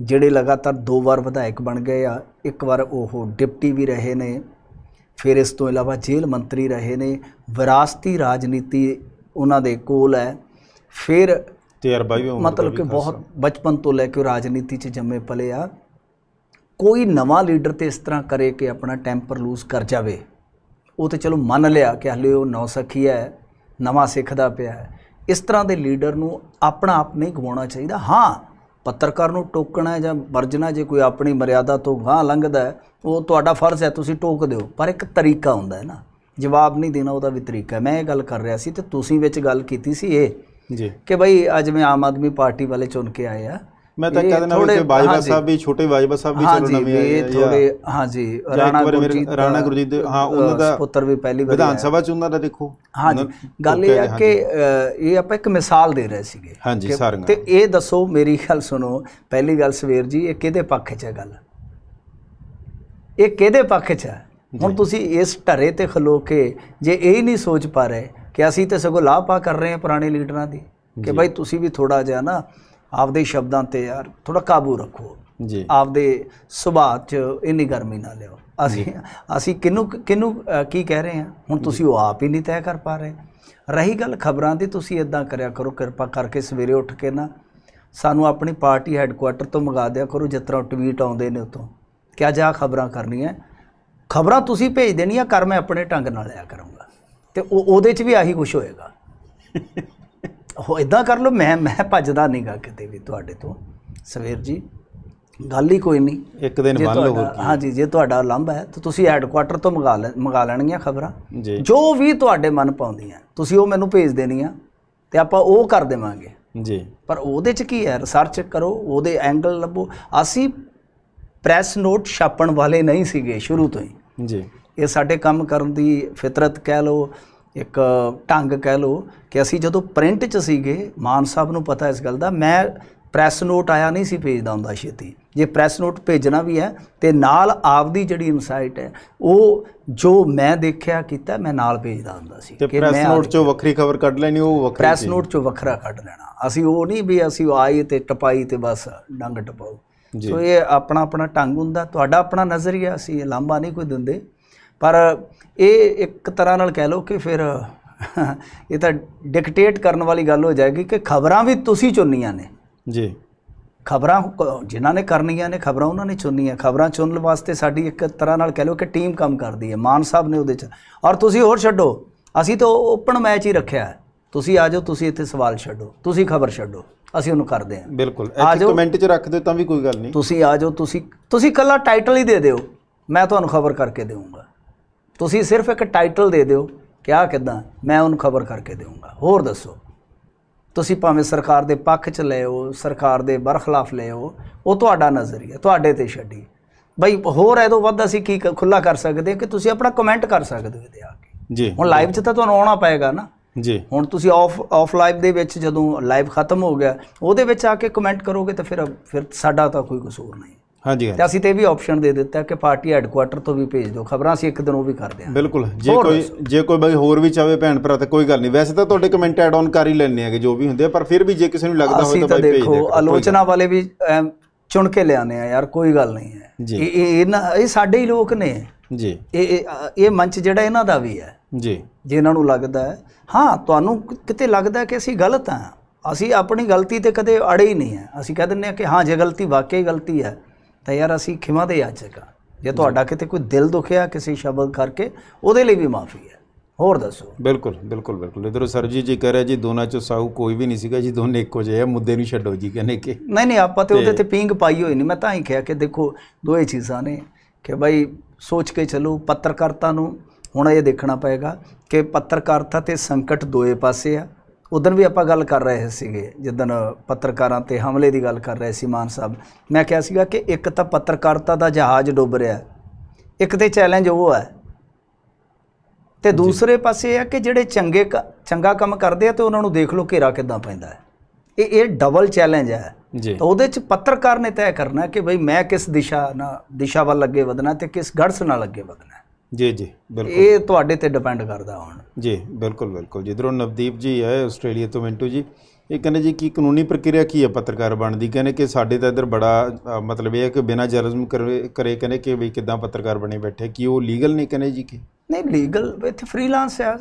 ਜਿਹੜੇ ਲਗਾਤਾਰ ਦੋ ਵਾਰ ਵਿਧਾਇਕ ਬਣ ਗਏ ਆ ਇੱਕ ਵਾਰ ਉਹ ਡਿਪਟੀ ਵੀ ਰਹੇ ਨੇ ਫਿਰ ਇਸ ਤੋਂ ਇਲਾਵਾ ਜੇਲ੍ਹ ਮੰਤਰੀ ਰਹੇ ਨੇ ਵਿਰਾਸਤੀ ਰਾਜਨੀਤੀ ਉਹਨਾਂ ਦੇ ਕੋਲ ਹੈ ਫਿਰ ਤਜਰਬਾ ਵੀ ਮਤਲਬ ਕਿ ਬਹੁਤ ਬਚਪਨ ਤੋਂ ਲੈ ਕੇ ਰਾਜਨੀਤੀ 'ਚ ਜੰਮੇ ਪਲੇ ਆ ਕੋਈ ਨਵਾਂ ਲੀਡਰ ਤੇ ਇਸ ਤਰ੍ਹਾਂ ਕਰੇ ਕਿ ਆਪਣਾ ਟੈਂਪਰ ਲੂਜ਼ ਕਰ ਜਾਵੇ ਉਹ ਤੇ ਚਲੋ ਮੰਨ ਲਿਆ ਕਿ ਹਲੇ ਉਹ ਨੌ ਸਖੀ ਹੈ ਨਵਾਂ ਸਿੱਖਦਾ ਪਿਆ ਹੈ ਇਸ ਤਰ੍ਹਾਂ ਦੇ ਲੀਡਰ ਨੂੰ ਆਪਣਾ ਆਪ ਨਹੀਂ ਗਵਾਉਣਾ ਚਾਹੀਦਾ ਹਾਂ ਪੱਤਰਕਾਰ ਨੂੰ ਟੋਕਣਾ ਜਾਂ ਵਰਜਣਾ ਜੇ ਕੋਈ ਆਪਣੀ ਮਰਿਆਦਾ ਤੋਂ ਬਾਹਰ ਲੰਘਦਾ ਉਹ ਤੁਹਾਡਾ ਫਰਜ਼ ਹੈ ਤੁਸੀਂ ਟੋਕ ਦਿਓ ਪਰ ਇੱਕ ਤਰੀਕਾ ਹੁੰਦਾ ਹੈ ਨਾ ਜਵਾਬ ਨਹੀਂ ਦੇਣਾ ਉਹਦਾ ਵੀ ਤਰੀਕਾ ਮੈਂ ਇਹ ਗੱਲ ਕਰ ਰਿਹਾ ਸੀ ਤੇ ਤੁਸੀਂ ਵਿੱਚ ਗੱਲ ਕੀਤੀ ਸੀ ਇਹ ਜੀ ਕਿ ਭਾਈ ਅੱਜ ਮੈਂ ਆਮ ਆਦਮੀ ਪਾਰਟੀ ਵਾਲੇ ਚੁਣ ਕੇ ਆਏ ਆ ਮੈਂ ਤਾਂ ਕਹਿੰਦਾ ਦੇਣਾ ਕਿ ਬਾਜਵਾ ਸਾਹਿਬ ਵੀ ਛੋਟੇ ਬਾਜਵਾ ਸਾਹਿਬ ਵੀ ਚਲੋ ਨਵੇਂ ਆਏ ਜੀ ਥੋੜੇ ਹਾਂਜੀ ਰਾਣਾ ਗੁਰਜੀਤ ਰਾਣਾ ਗੁਰਜੀਤ ਦੇ ਹਾਂ ਉਹਨਾਂ ਦਾ ਪੁੱਤਰ ਵੀ ਪਹਿਲੀ ਵਾਰ ਵਿਧਾਨ ਸਭਾ ਚ ਉਹਨਾਂ ਦਾ ਦੇਖੋ ਹਾਂਜੀ ਗੱਲ ਇਹ ਆ ਕਿ ਇਹ ਆਪਾਂ ਇੱਕ ਮਿਸਾਲ ਦੇ ਰਹੇ ਸੀਗੇ ਤੇ ਇਹ ਦੱਸੋ ਮੇਰੀ ਗੱਲ ਸੁਣੋ ਪਹਿਲੀ ਗੱਲ ਸਵੇਰ ਜੀ ਇਹ ਕਿਹਦੇ ਪੱਖ 'ਚ ਹੈ ਗੱਲ ਇਹ ਕਿਹਦੇ ਪੱਖ 'ਚ ਹੈ ਹੁਣ ਤੁਸੀਂ ਇਸ ਢਰੇ ਤੇ ਖਲੋ ਕੇ ਜੇ ਇਹ ਨਹੀਂ ਸੋਚ ਪਾ ਰਹੇ ਕਿ ਅਸੀਂ ਤੇ ਸਗੋਂ ਲਾਪਾ ਕਰ ਰਹੇ ਹਾਂ ਪੁਰਾਣੇ ਲੀਡਰਾਂ ਦੀ ਕਿ ਭਾਈ ਤੁਸੀਂ ਵੀ ਥੋੜਾ ਜਿਹਾ ਨਾ ਆਪਦੇ ਸ਼ਬਦਾਂ ਤੇ ਯਾਰ ਥੋੜਾ ਕਾਬੂ ਰੱਖੋ ਜੀ ਆਪਦੇ ਸੁਭਾਅ 'ਚ ਇੰਨੀ ਗਰਮੀ ਨਾ ਲਿਓ ਅਸੀਂ ਅਸੀਂ ਕਿਨੂੰ ਕਿਨੂੰ ਕੀ ਕਹਿ ਰਹੇ ਹਾਂ ਹੁਣ ਤੁਸੀਂ ਉਹ ਆਪ ਹੀ ਨਹੀਂ ਤੈਅ ਕਰ ਪਾ ਰਹੇ ਰਹੀ ਗੱਲ ਖਬਰਾਂ ਦੀ ਤੁਸੀਂ ਇਦਾਂ ਕਰਿਆ ਕਰੋ ਕਿਰਪਾ ਕਰਕੇ ਸਵੇਰੇ ਉੱਠ ਕੇ ਨਾ ਸਾਨੂੰ ਆਪਣੀ ਪਾਰਟੀ ਹੈੱਡਕੁਆਟਰ ਤੋਂ ਮੰਗਾ ਦਿਆ ਕਰੋ ਜਿਸ ਤਰ੍ਹਾਂ ਟਵੀਟ ਆਉਂਦੇ ਨੇ ਉਤੋਂ ਕਿਆ ਜਾ ਖਬਰਾਂ ਕਰਨੀਆਂ ਖਬਰਾਂ ਤੁਸੀਂ ਭੇਜ ਦੇਣੀਆਂ ਕਰ ਮੈਂ ਆਪਣੇ ਢੰਗ ਨਾਲ ਲਿਆ ਕਰੂੰਗਾ ਤੇ ਉਹ ਉਹਦੇ 'ਚ ਵੀ ਆਹੀ ਕੁਝ ਹੋਏਗਾ ਉਹ ਇਦਾਂ ਕਰ ਲਓ ਮੈਂ ਮੈਂ ਭੱਜਦਾ ਨਹੀਂਗਾ ਕਿਤੇ ਵੀ ਤੁਹਾਡੇ ਤੋਂ ਸਵੇਰ ਜੀ ਗੱਲ ਹੀ ਕੋਈ ਨਹੀਂ ਇੱਕ ਦਿਨ ਬੰਨ ਲਓ ਹਾਂਜੀ ਜੇ ਤੁਹਾਡਾ ਲੰਭ ਹੈ ਤਾਂ ਤੁਸੀਂ ਕੁਆਟਰ ਤੋਂ ਮੰਗਾ ਲੈ ਮੰਗਾ ਲੈਣਗੀਆਂ ਖਬਰਾਂ ਜੋ ਵੀ ਤੁਹਾਡੇ ਮਨ ਪਾਉਂਦੀਆਂ ਤੁਸੀਂ ਉਹ ਮੈਨੂੰ ਭੇਜ ਦੇਣੀਆਂ ਤੇ ਆਪਾਂ ਉਹ ਕਰ ਦੇਵਾਂਗੇ ਜੀ ਪਰ ਉਹਦੇ ਚ ਕੀ ਹੈ ਰਿਸਰਚ ਕਰੋ ਉਹਦੇ ਐਂਗਲ ਲੱਭੋ ਅਸੀਂ ਪ੍ਰੈਸ ਨੋਟ ਛਾਪਣ ਵਾਲੇ ਨਹੀਂ ਸੀਗੇ ਸ਼ੁਰੂ ਤੋਂ ਹੀ ਜੀ ਇਹ ਸਾਡੇ ਕੰਮ ਕਰਨ ਦੀ ਫਿਤਰਤ ਕਹਿ ਲਓ ਇੱਕ ਢੰਗ ਕਹਿ ਲਓ ਕਿ ਅਸੀਂ ਜਦੋਂ ਪ੍ਰਿੰਟ 'ਚ ਸੀਗੇ ਮਾਨ ਸਾਹਿਬ ਨੂੰ ਪਤਾ ਇਸ ਗੱਲ ਦਾ ਮੈਂ ਪ੍ਰੈਸ ਨੋਟ ਆਇਆ ਨਹੀਂ ਸੀ ਭੇਜਦਾ ਹੁੰਦਾ ਛੇਤੀ ਜੇ ਪ੍ਰੈਸ ਨੋਟ ਭੇਜਣਾ ਵੀ ਹੈ ਤੇ ਨਾਲ ਆਪਦੀ ਜਿਹੜੀ ਇਨਸਾਈਟ ਹੈ ਉਹ ਜੋ ਮੈਂ ਦੇਖਿਆ ਕੀਤਾ ਮੈਂ ਨਾਲ ਭੇਜਦਾ ਹੁੰਦਾ ਸੀ ਕਿ ਪ੍ਰੈਸ ਨੋਟ ਚੋਂ ਵੱਖਰੀ ਖਬਰ ਕੱਢ ਲੈਣੀ ਉਹ ਵੱਖਰੀ ਪ੍ਰੈਸ ਨੋਟ ਚੋਂ ਵੱਖਰਾ ਕੱਢ ਲੈਣਾ ਅਸੀਂ ਉਹ ਨਹੀਂ ਵੀ ਅਸੀਂ ਆਈ ਤੇ ਟਪਾਈ ਤੇ ਬਸ ਡੰਗ ਟਪਾਓ ਸੋ ਇਹ ਆਪਣਾ ਆਪਣਾ ਢੰਗ ਹੁੰਦਾ ਤੁਹਾਡਾ ਆਪਣਾ ਨਜ਼ਰੀਆ ਅਸੀਂ ਲਾਂਬਾ ਨਹੀਂ ਕੋਈ ਦਿੰਦੇ ਪਰ ਇਹ ਇੱਕ ਤਰ੍ਹਾਂ ਨਾਲ ਕਹਿ ਲਓ ਕਿ ਫਿਰ ਇਹ ਤਾਂ ਡਿਕਟੇਟ ਕਰਨ ਵਾਲੀ ਗੱਲ ਹੋ ਜਾਏਗੀ ਕਿ ਖਬਰਾਂ ਵੀ ਤੁਸੀਂ ਚੁਣਨੀਆਂ ਨੇ ਜੀ ਖਬਰਾਂ ਜਿਨ੍ਹਾਂ ਨੇ ਕਰਨੀਆਂ ਨੇ ਖਬਰਾਂ ਉਹਨਾਂ ਨੇ ਚੁਣਨੀਆਂ ਖਬਰਾਂ ਚੁਣਨ ਵਾਸਤੇ ਸਾਡੀ ਇੱਕ ਤਰ੍ਹਾਂ ਨਾਲ ਕਹਿ ਲਓ ਕਿ ਟੀਮ ਕੰਮ ਕਰਦੀ ਹੈ ਮਾਨ ਸਾਹਿਬ ਨੇ ਉਹਦੇ ਚ ਔਰ ਤੁਸੀਂ ਹੋਰ ਛੱਡੋ ਅਸੀਂ ਤਾਂ ਓਪਨ ਮੈਚ ਹੀ ਰੱਖਿਆ ਹੈ ਤੁਸੀਂ ਆ ਜਾਓ ਤੁਸੀਂ ਇੱਥੇ ਸਵਾਲ ਛੱਡੋ ਤੁਸੀਂ ਖਬਰ ਛੱਡੋ ਅਸੀਂ ਉਹਨੂੰ ਕਰਦੇ ਹਾਂ ਬਿਲਕੁਲ ਇੱਥੇ ਕਮੈਂਟ 'ਚ ਰੱਖ ਦਿਓ ਤਾਂ ਵੀ ਕੋਈ ਗੱਲ ਨਹੀਂ ਤੁਸੀਂ ਆ ਜਾਓ ਤੁਸੀਂ ਤੁਸੀਂ ਕੱਲਾ ਟਾਈਟਲ ਹੀ ਦੇ ਦਿਓ ਮੈਂ ਤੁਹਾਨੂੰ ਖਬਰ ਕਰਕੇ ਦੇਵਾਂਗਾ ਤੁਸੀਂ ਸਿਰਫ ਇੱਕ ਟਾਈਟਲ ਦੇ ਦਿਓ ਕਿਆ ਕਿਦਾਂ ਮੈਂ ਉਹਨੂੰ ਖਬਰ ਕਰਕੇ ਦੇਵਾਂਗਾ ਹੋਰ ਦੱਸੋ ਤੁਸੀਂ ਭਾਵੇਂ ਸਰਕਾਰ ਦੇ ਪੱਖ 'ਚ ਹੋ ਸਰਕਾਰ ਦੇ ਬਰਖਲਾਫ ਹੋ ਉਹ ਤੁਹਾਡਾ ਨਜ਼ਰੀਆ ਤੁਹਾਡੇ ਤੇ ਛੱਡੀ ਬਈ ਹੋਰ ਇਹਦੋਂ ਵੱਧ ਅਸੀਂ ਕੀ ਖੁੱਲਾ ਕਰ ਸਕਦੇ ਕਿ ਤੁਸੀਂ ਆਪਣਾ ਕਮੈਂਟ ਕਰ ਸਕਦੇ ਹੋ ਤੇ ਆ ਕੇ ਜੀ ਹੁਣ ਲਾਈਵ 'ਚ ਤਾਂ ਤੁਹਾਨੂੰ ਆਉਣਾ ਪਏਗਾ ਨਾ ਜੀ ਹੁਣ ਤੁਸੀਂ ਆਫ ਆਫ ਲਾਈਵ ਦੇ ਵਿੱਚ ਜਦੋਂ ਲਾਈਵ ਖਤਮ ਹੋ ਗਿਆ ਉਹਦੇ ਵਿੱਚ ਆ ਕੇ ਕਮੈਂਟ ਕਰੋਗੇ ਤਾਂ ਫਿਰ ਫਿਰ ਸਾਡਾ ਤਾਂ ਕੋਈ ਕਸੂਰ ਨਹੀਂ ਹਾਂਜੀ ਤੇ ਅਸੀਂ ਤੇ ਵੀ ਆਪਸ਼ਨ ਦੇ ਦਿੱਤਾ ਕਿ ਪਾਰਟੀ ਹੈੱਡਕੁਆਟਰ ਤੋਂ ਵੀ ਭੇਜ ਦਿਓ ਖਬਰਾਂ ਅਸੀਂ ਇੱਕ ਦਿਨ ਉਹ ਵੀ ਕਰਦੇ ਹਾਂ ਬਿਲਕੁਲ ਜੇ ਕੋਈ ਜੇ ਕੋਈ ਬਈ ਹੋਰ ਵੀ ਚਾਵੇ ਭੈਣ ਭਰਾ ਤੇ ਕੋਈ ਗੱਲ ਨਹੀਂ ਵੈਸੇ ਤਾਂ ਤੁਹਾਡੇ ਕਮੈਂਟ ਐਡ ਆਨ ਕਰ ਹੀ ਲੈਣੇ ਆਗੇ ਜੋ ਵੀ ਹੁੰਦੇ ਆ ਪਰ ਫਿਰ ਵੀ ਜੇ ਕਿਸੇ ਨੂੰ ਲੱਗਦਾ ਹੋਵੇ ਤਾਂ ਬਾਈ ਭੇਜ ਦੇਖੋ ਆਲੋਚਨਾ ਵਾਲੇ ਵੀ ਚੁਣ ਕੇ ਲਿਆਨੇ ਆ ਯਾਰ ਕੋਈ ਗੱਲ ਨਹੀਂ ਹੈ ਇਹ ਇਹ ਇਹ ਸਾਡੇ ਹੀ ਲੋਕ ਨੇ ਜੀ ਇਹ ਇਹ ਮੰਚ ਜਿਹੜਾ ਇਹਨਾਂ ਦਾ ਵੀ ਹੈ ਜੀ ਜੇ ਇਹਨਾਂ ਨੂੰ ਲੱਗਦਾ ਹੈ ਹਾਂ ਤੁਹਾਨੂੰ ਕਿਤੇ ਲੱਗਦਾ ਕਿ ਅਸੀਂ ਗਲਤ ਆ ਅਸੀਂ ਆਪਣੀ ਗਲਤੀ ਤੇ ਕਦੇ ਅੜੇ ਹੀ ਨਹੀਂ ਆ ਅਸੀਂ ਕਹਿ ਦਿੰਨੇ ਆ ਕਿ ਹਾਂ ਜੇ ਗਲਤੀ ਵਾਕਈ ਗਲਤੀ ਹੈ ਤਾਂ ਯਾਰ ਅਸੀਂ ਖਿਮਾ ਦੇ ਯਾਚਕਾਂ ਜੇ ਤੁਹਾਡਾ ਕਿਤੇ ਕੋਈ ਦਿਲ ਦੁਖਿਆ ਕਿਸੇ ਸ਼ਬਦ ਕਰਕੇ ਉਹਦੇ ਲਈ ਵੀ ਮਾਫੀ ਹੈ ਹੋਰ ਦੱਸੋ ਬਿਲਕੁਲ ਬਿਲਕੁਲ ਬਿਲਕੁਲ ਇਧਰ ਸਰਜੀ ਜੀ ਕਹ ਰਿਹਾ ਜੀ ਦੋਨਾਂ ਚੋਂ ਸਾਊ ਕੋਈ ਵੀ ਨਹੀਂ ਸੀਗਾ ਜੀ ਦੋਨੇ ਇੱਕੋ ਜਿਹੇ ਆ ਮੁੱਦੇ ਨੂੰ ਛੱਡੋ ਜੀ ਕਹਿੰਦੇ ਕਿ ਨਹੀਂ ਨਹੀਂ ਆਪਾਂ ਤੇ ਉਹਦੇ ਤੇ ਪਿੰਗ ਪਾਈ ਹੋਈ ਨਹੀਂ ਮੈਂ ਤਾਂ ਹੀ ਕਿਹਾ ਕਿ ਦੇਖੋ ਦੋਏ ਚੀਜ਼ਾਂ ਨੇ ਕਿ ਭਾਈ ਸੋਚ ਕੇ ਚਲੋ ਪੱਤਰਕਾਰਤਾ ਨੂੰ ਹੁਣ ਇਹ ਦੇਖਣਾ ਪਏਗਾ ਕਿ ਪੱਤਰਕਾਰਤਾ ਤੇ ਸੰਕਟ ਦੋਏ ਪਾਸੇ ਆ ਉਦੋਂ ਵੀ ਆਪਾਂ ਗੱਲ ਕਰ ਰਹੇ ਸੀਗੇ ਜਦੋਂ ਪੱਤਰਕਾਰਾਂ ਤੇ ਹਮਲੇ ਦੀ ਗੱਲ ਕਰ ਰਹੇ ਸੀ ਮਾਨ ਸਾਹਿਬ ਮੈਂ ਕਿਹਾ ਸੀਗਾ ਕਿ ਇੱਕ ਤਾਂ ਪੱਤਰਕਾਰਤਾ ਦਾ ਜਹਾਜ਼ ਡੁੱਬ ਰਿਹਾ ਇੱਕ ਤੇ ਚੈਲੰਜ ਉਹ ਹੈ ਤੇ ਦੂਸਰੇ ਪਾਸੇ ਇਹ ਹੈ ਕਿ ਜਿਹੜੇ ਚੰਗੇ ਚੰਗਾ ਕੰਮ ਕਰਦੇ ਆ ਤੇ ਉਹਨਾਂ ਨੂੰ ਦੇਖ ਲਓ ਘੇਰਾ ਕਿਦਾਂ ਪੈਂਦਾ ਹੈ ਇਹ ਇਹ ਡਬਲ ਚੈਲੰਜ ਹੈ ਤਾਂ ਉਹਦੇ ਚ ਪੱਤਰਕਾਰ ਨੇ ਤੈਅ ਕਰਨਾ ਕਿ ਭਈ ਮੈਂ ਕਿਸ ਦਿਸ਼ਾ ਨਾਲ ਦਿਸ਼ਾ ਵੱਲ ਅੱਗੇ ਵਧਣਾ ਤੇ ਕਿਸ ਗੜਸ ਨਾਲ ਅੱਗੇ ਵਧਣਾ ਜੀ ਜੀ ਬਿਲਕੁਲ ਇਹ ਤੁਹਾਡੇ ਤੇ ਡਿਪੈਂਡ ਕਰਦਾ ਹੁਣ ਜੀ ਬਿਲਕੁਲ ਬਿਲਕੁਲ ਜਿੱਧਰੋਂ ਨਵਦੀਪ ਜੀ ਹੈ ਆਸਟ੍ਰੇਲੀਆ ਤੋਂ ਮਿੰਟੂ ਜੀ ਇਹ ਕਹਿੰਦੇ ਜੀ ਕੀ ਕਾਨੂੰਨੀ ਪ੍ਰਕਿਰਿਆ ਕੀ ਹੈ ਪੱਤਰਕਾਰ ਬਣਨ ਦੀ ਕਹਿੰਦੇ ਕਿ ਸਾਡੇ ਤਾਂ ਇੱਧਰ ਬੜਾ ਮਤਲਬ ਇਹ ਹੈ ਕਿ ਬਿਨਾਂ ਜਰਨਲਿਜ਼ਮ ਕਰੇ ਕਰੇ ਕਹਿੰਦੇ ਕਿ ਵੀ ਕਿਦਾਂ ਪੱਤਰਕਾਰ ਬਣੇ ਬੈਠੇ ਕੀ ਉਹ ਲੀਗਲ ਨਹੀਂ ਕਹਿੰਦੇ ਜੀ ਕਿ ਨਹੀਂ ਲੀਗਲ ਇੱਥੇ ਫ੍ਰੀਲਾਂਸ ਹੈ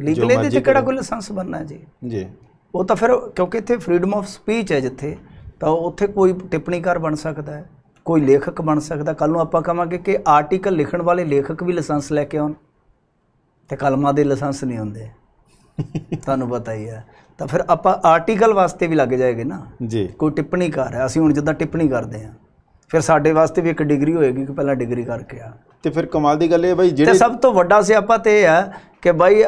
ਲੀਗਲ ਇਹਦੇ ਤੇ ਕਿਹੜਾ ਕੋਈ ਲਾਇਸੈਂਸ ਬਣਨਾ ਜੀ ਜੀ ਉਹ ਤਾਂ ਫਿਰ ਕਿਉਂਕਿ ਇੱਥੇ ਫਰੀडम ਆਫ ਸਪੀਚ ਹੈ ਜਿੱਥੇ ਤਾਂ ਉੱਥੇ ਕੋਈ ਟਿੱਪਣੀਕਾਰ ਬਣ ਸਕਦਾ ਹੈ ਕੋਈ ਲੇਖਕ ਬਣ ਸਕਦਾ ਕੱਲ ਨੂੰ ਆਪਾਂ ਕਹਾਂਗੇ ਕਿ ਆਰਟੀਕਲ ਲਿਖਣ ਵਾਲੇ ਲੇਖਕ ਵੀ ਲਾਇਸੈਂਸ ਲੈ ਕੇ ਆਉਣ ਤੇ ਕਲਮਾਂ ਦੇ ਲਾਇਸੈਂਸ ਨਹੀਂ ਹੁੰਦੇ ਤੁਹਾਨੂੰ ਪਤਾ ਹੀ ਹੈ ਤਾਂ ਫਿਰ ਆਪਾਂ ਆਰਟੀਕਲ ਵਾਸਤੇ ਵੀ ਲੱਗ ਜਾਏਗੇ ਨਾ ਜੀ ਕੋਈ ਟਿੱਪਣੀ ਕਰ ਰਿਹਾ ਅਸੀਂ ਹੁਣ ਜਿੱਦਾਂ ਟਿੱਪਣੀ ਕਰਦੇ ਆ ਫਿਰ ਸਾਡੇ ਵਾਸਤੇ ਵੀ ਇੱਕ ਡਿਗਰੀ ਹੋਏਗੀ ਕਿ ਪਹਿਲਾਂ ਡਿਗਰੀ ਕਰਕੇ ਆ ਤੇ ਫਿਰ ਕਮਾਲ ਦੀ ਗੱਲ ਇਹ ਬਾਈ ਜਿਹੜੇ ਸਭ ਤੋਂ ਵੱਡਾ ਸਿਆਪਾ ਤੇ ਇਹ ਹੈ ਕਿ ਬਾਈ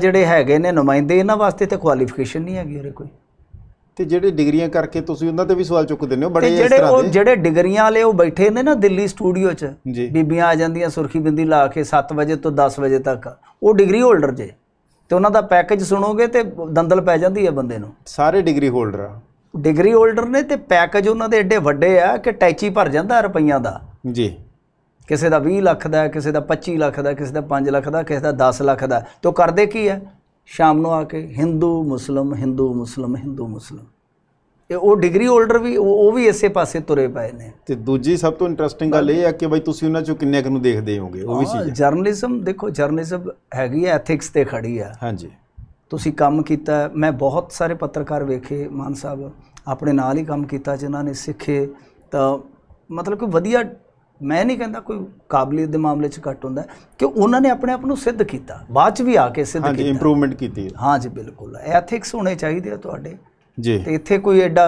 ਜਿਹੜੇ ਹੈਗੇ ਨੇ ਨੁਮਾਇੰਦੇ ਇਹਨਾਂ ਵਾਸਤੇ ਤੇ ਕੁਆਲੀਫਿਕੇਸ਼ਨ ਨਹੀਂ ਹੈਗੀ ਉਹਰੇ ਕੋਈ ਤੇ ਜਿਹੜੇ ਡਿਗਰੀਆਂ ਕਰਕੇ ਤੁਸੀਂ ਉਹਨਾਂ ਤੇ ਵੀ ਸਵਾਲ ਚੁੱਕ ਦਿੰਦੇ ਹੋ ਬੜੇ ਇਸ ਤਰ੍ਹਾਂ ਦੇ ਜਿਹੜੇ ਜਿਹੜੇ ਡਿਗਰੀਆਂ ਵਾਲੇ ਉਹ ਬੈਠੇ ਨੇ ਨਾ ਦਿੱਲੀ ਸਟੂਡੀਓ 'ਚ ਬੀਬੀਆਂ ਆ ਜਾਂਦੀਆਂ ਸੁਰਖੀ ਬਿੰਦੀ ਲਾ ਕੇ 7 ਵਜੇ ਤੋਂ 10 ਵਜੇ ਤੱਕ ਉਹ ਡਿਗਰੀ ਹੋਲਡਰ ਜੇ ਤੇ ਉਹਨਾਂ ਦਾ ਪੈਕੇਜ ਸੁਣੋਗੇ ਤੇ ਦੰਦਲ ਪੈ ਜਾਂਦੀ ਹੈ ਬੰਦੇ ਨੂੰ ਸਾਰੇ ਡਿਗਰੀ ਹੋਲਡਰ ਆ ਡਿਗਰੀ ਹੋਲਡਰ ਨੇ ਤੇ ਪੈਕੇਜ ਉਹਨਾਂ ਦੇ ਐਡੇ ਵੱਡੇ ਆ ਕਿ ਟੈਚੀ ਭਰ ਜਾਂਦਾ ਰੁਪਈਆਂ ਦਾ ਜੀ ਕਿਸੇ ਦਾ 20 ਲੱਖ ਦਾ ਕਿਸੇ ਦਾ 25 ਲੱਖ ਦਾ ਕਿਸੇ ਦਾ 5 ਲੱਖ ਦਾ ਕਿਸੇ ਦਾ 10 ਲੱਖ ਦਾ ਤੋ ਕਰਦੇ ਕੀ ਹੈ ਸ਼ਾਮ ਨੂੰ ਆ ਕੇ ਹਿੰਦੂ ਮੁਸਲਮ ਹਿੰਦੂ ਮੁਸਲਮ ਹਿੰਦੂ ਮੁਸਲਮ ਇਹ ਉਹ ਡਿਗਰੀ ਹੋਲਡਰ ਵੀ ਉਹ ਵੀ ਇਸੇ ਪਾਸੇ ਤੁਰੇ ਪਏ ਨੇ ਤੇ ਦੂਜੀ ਸਭ ਤੋਂ ਇੰਟਰਸਟਿੰਗ ਗੱਲ ਇਹ ਆ ਕਿ ਬਈ ਤੁਸੀਂ ਉਹਨਾਂ ਚੋਂ ਕਿੰਨੇ ਕੁ ਨੂੰ ਦੇਖਦੇ ਹੋਗੇ ਉਹ ਵੀ ਚੀਜ਼ ਜਰਨਲਿਜ਼ਮ ਦੇਖੋ ਜਰਨਲਿਜ਼ਮ ਹੈਗੀ ਹੈ ਐਥਿਕਸ ਤੇ ਖੜੀ ਆ ਹਾਂਜੀ ਤੁਸੀਂ ਕੰਮ ਕੀਤਾ ਮੈਂ ਬਹੁਤ ਸਾਰੇ ਪੱਤਰਕਾਰ ਵੇਖੇ ਮਾਨ ਸਾਹਿਬ ਆਪਣੇ ਨਾਲ ਹੀ ਕੰਮ ਕੀਤਾ ਜਿਨ੍ਹਾਂ ਨੇ ਸਿੱਖੇ ਤਾਂ ਮਤਲਬ ਕਿ ਵਧੀਆ ਮੈਂ ਨਹੀਂ ਕਹਿੰਦਾ ਕੋਈ ਕਾਬਲੀਅਤ ਦੇ ਮਾਮਲੇ 'ਚ ਘੱਟ ਹੁੰਦਾ ਕਿ ਉਹਨਾਂ ਨੇ ਆਪਣੇ ਆਪ ਨੂੰ ਸਿੱਧ ਕੀਤਾ ਬਾਅਦ 'ਚ ਵੀ ਆ ਕੇ ਸਿੱਧ ਕੀਤਾ ਹਾਂਜੀ ਇੰਪਰੂਵਮੈਂਟ ਕੀਤੀ ਹਾਂਜੀ ਬਿਲਕੁਲ ਐਥਿਕਸ ਹੋਣੇ ਚਾਹੀਦੇ ਆ ਤੁਹਾਡੇ ਜੀ ਤੇ ਇੱਥੇ ਕੋਈ ਐਡਾ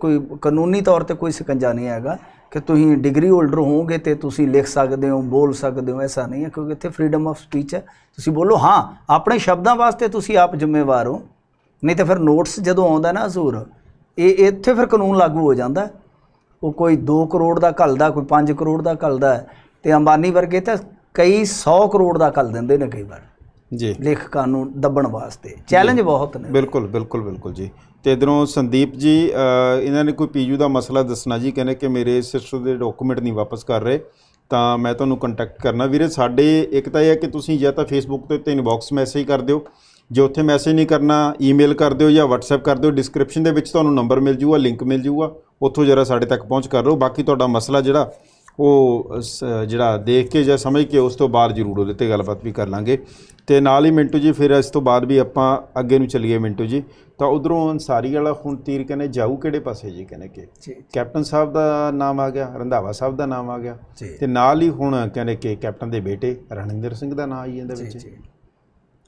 ਕੋਈ ਕਾਨੂੰਨੀ ਤੌਰ ਤੇ ਕੋਈ ਸਿਕੰਜਾ ਨਹੀਂ ਹੈਗਾ ਕਿ ਤੁਸੀਂ ਡਿਗਰੀ ਹੋਲਡਰ ਹੋਵੋਗੇ ਤੇ ਤੁਸੀਂ ਲਿਖ ਸਕਦੇ ਹੋ ਬੋਲ ਸਕਦੇ ਹੋ ਐਸਾ ਨਹੀਂ ਹੈ ਕਿਉਂਕਿ ਇੱਥੇ ਫਰੀडम ਆਫ ਸਪੀਚ ਹੈ ਤੁਸੀਂ ਬੋਲੋ ਹਾਂ ਆਪਣੇ ਸ਼ਬਦਾਂ ਵਾਸਤੇ ਤੁਸੀਂ ਆਪ ਜ਼ਿੰਮੇਵਾਰ ਹੋ ਨਹੀਂ ਤੇ ਫਿਰ ਨੋਟਸ ਜਦੋਂ ਆਉਂਦਾ ਨਾ ਹਜ਼ੂਰ ਇਹ ਇੱਥੇ ਫਿਰ ਕਾਨੂੰਨ ਲਾਗੂ ਹੋ ਜਾਂਦਾ ਉਹ ਕੋਈ 2 ਕਰੋੜ ਦਾ ਘਲਦਾ ਕੋਈ 5 ਕਰੋੜ ਦਾ ਘਲਦਾ ਤੇ ਅੰਬਾਨੀ ਵਰਗੇ ਤਾਂ ਕਈ 100 ਕਰੋੜ ਦਾ ਘਲ ਦਿੰਦੇ ਨੇ ਕਈ ਵਾਰ ਜੀ ਲੇਖਕਾਂ ਨੂੰ ਦੱਬਣ ਵਾਸਤੇ ਚੈਲੰਜ ਬਹੁਤ ਨੇ ਬਿਲਕੁਲ ਬਿਲਕੁਲ ਬਿਲਕੁਲ ਜੀ ਤੇ ਇਧਰੋਂ ਸੰਦੀਪ ਜੀ ਇਹਨਾਂ ਨੇ ਕੋਈ ਪੀਯੂ ਦਾ ਮਸਲਾ ਦੱਸਣਾ ਜੀ ਕਹਿੰਦੇ ਕਿ ਮੇਰੇ ਸਿਸਟਰ ਦੇ ਡਾਕੂਮੈਂਟ ਨਹੀਂ ਵਾਪਸ ਕਰ ਰਹੇ ਤਾਂ ਮੈਂ ਤੁਹਾਨੂੰ ਕੰਟੈਕਟ ਕਰਨਾ ਵੀਰੇ ਸਾਡੇ ਇੱਕ ਤਾਂ ਇਹ ਹੈ ਕਿ ਤੁਸੀਂ ਜਾਂ ਤਾਂ ਫੇਸਬੁੱਕ ਤੇ ਉੱਤੇ ਇਨਬਾਕਸ ਮੈਸੇਜ ਕਰ ਦਿਓ ਜੇ ਉੱਥੇ ਮੈਸੇਜ ਨਹੀਂ ਕਰਨਾ ਈਮੇਲ ਕਰ ਦਿਓ ਜਾਂ WhatsApp ਕਰ ਦਿਓ ਡਿਸਕ੍ਰਿਪਸ਼ਨ ਦੇ ਵਿੱਚ ਤੁਹਾਨੂੰ ਨੰਬਰ ਮਿਲ ਜੂਗਾ ਲਿੰਕ ਮਿਲ ਜੂਗਾ ਉੱਥੋਂ ਜਰਾ ਸਾਡੇ ਤੱਕ ਪਹੁੰਚ ਕਰ ਲਓ ਬਾਕੀ ਤੁਹਾਡਾ ਮਸਲਾ ਜਿਹੜਾ ਉਹ ਜਿਹੜਾ ਦੇਖ ਕੇ ਜਾਂ ਸਮਝ ਕੇ ਉਸ ਤੋਂ ਬਾਅਦ ਜ਼ਰੂਰ ਉਹਦੇ ਤੇ ਗੱਲਬਾਤ ਵੀ ਕਰ ਲਾਂਗੇ ਤੇ ਨਾਲ ਹੀ ਮਿੰਟੂ ਜੀ ਫਿਰ ਇਸ ਤੋਂ ਬਾਅਦ ਵੀ ਆਪਾਂ ਅੱਗੇ ਨੂੰ ਚੱਲੀਏ ਮਿੰਟੂ ਜੀ ਤਾਂ ਉਧਰੋਂ ਅਨਸਾਰੀ ਵਾਲਾ ਹੁਣ ਤੀਰ ਕਹਿੰਦੇ ਜਾਊ ਕਿਹੜੇ ਪਾਸੇ ਜੀ ਕਹਿੰਦੇ ਕਿ ਕੈਪਟਨ ਸਾਹਿਬ ਦਾ ਨਾਮ ਆ ਗਿਆ ਰੰਧਾਵਾ ਸਾਹਿਬ ਦਾ ਨਾਮ ਆ ਗਿਆ ਤੇ ਨਾਲ ਹੀ ਹੁਣ ਕਹਿੰਦੇ ਕਿ ਕੈਪਟਨ ਦੇ ਬੇਟੇ ਰਣਿੰਦਰ ਸਿੰਘ ਦਾ ਨਾਮ ਆਈ ਜਾਂਦਾ ਵਿੱਚ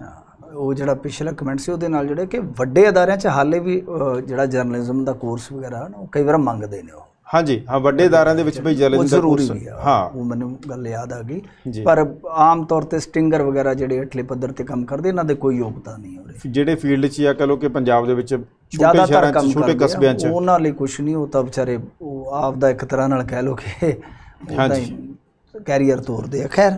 ਹਾਂ ਉਹ ਜਿਹੜਾ ਪਿਛਲਾ ਕਮੈਂਟ ਸੀ ਉਹਦੇ ਨਾਲ ਜਿਹੜੇ ਕਿ ਵੱਡੇ ਅਦਾਰਿਆਂ 'ਚ ਹਾਲੇ ਵੀ ਜਿਹੜਾ ਜਰਨਲਿਜ਼ਮ ਦਾ ਕੋਰਸ ਵਗੈਰਾ ਹਨ ਉਹ ਕਈ ਵਾਰ ਮੰਗਦੇ ਨੇ ਉਹ ਹਾਂਜੀ ਹਾਂ ਵੱਡੇ ਅਦਾਰਿਆਂ ਦੇ ਵਿੱਚ ਵੀ ਜਰਨਲਿਜ਼ਮ ਦਾ ਕੋਰਸ ਹਾਂ ਉਹ ਮੈਨੂੰ ਗੱਲ ਯਾਦ ਆ ਗਈ ਪਰ ਆਮ ਤੌਰ ਤੇ ਸਟਿੰਗਰ ਵਗੈਰਾ ਜਿਹੜੇ ਇਟਲੀ ਪੱਧਰ ਤੇ ਕੰਮ ਕਰਦੇ ਇਹਨਾਂ ਦੇ ਕੋਈ ਯੋਗਤਾ ਨਹੀਂ ਹੋ ਰਹੀ ਜਿਹੜੇ ਫੀਲਡ 'ਚ ਆ ਕਹ ਲੋ ਕਿ ਪੰਜਾਬ ਦੇ ਵਿੱਚ ਛੋਟੇ ਸ਼ਹਿਰਾਂ 'ਚ ਛੋਟੇ ਕਸਬਿਆਂ 'ਚ ਉਹਨਾਂ ਲਈ ਕੁਝ ਨਹੀਂ ਉਹ ਤਾਂ ਵਿਚਾਰੇ ਉਹ ਆਪ ਦਾ ਇੱਕ ਤਰ੍ਹਾਂ ਨਾਲ ਕਹਿ ਲੋ ਕਿ ਹਾਂਜੀ ਕੈਰੀਅਰ ਤੋਰਦੇ ਆ ਖੈਰ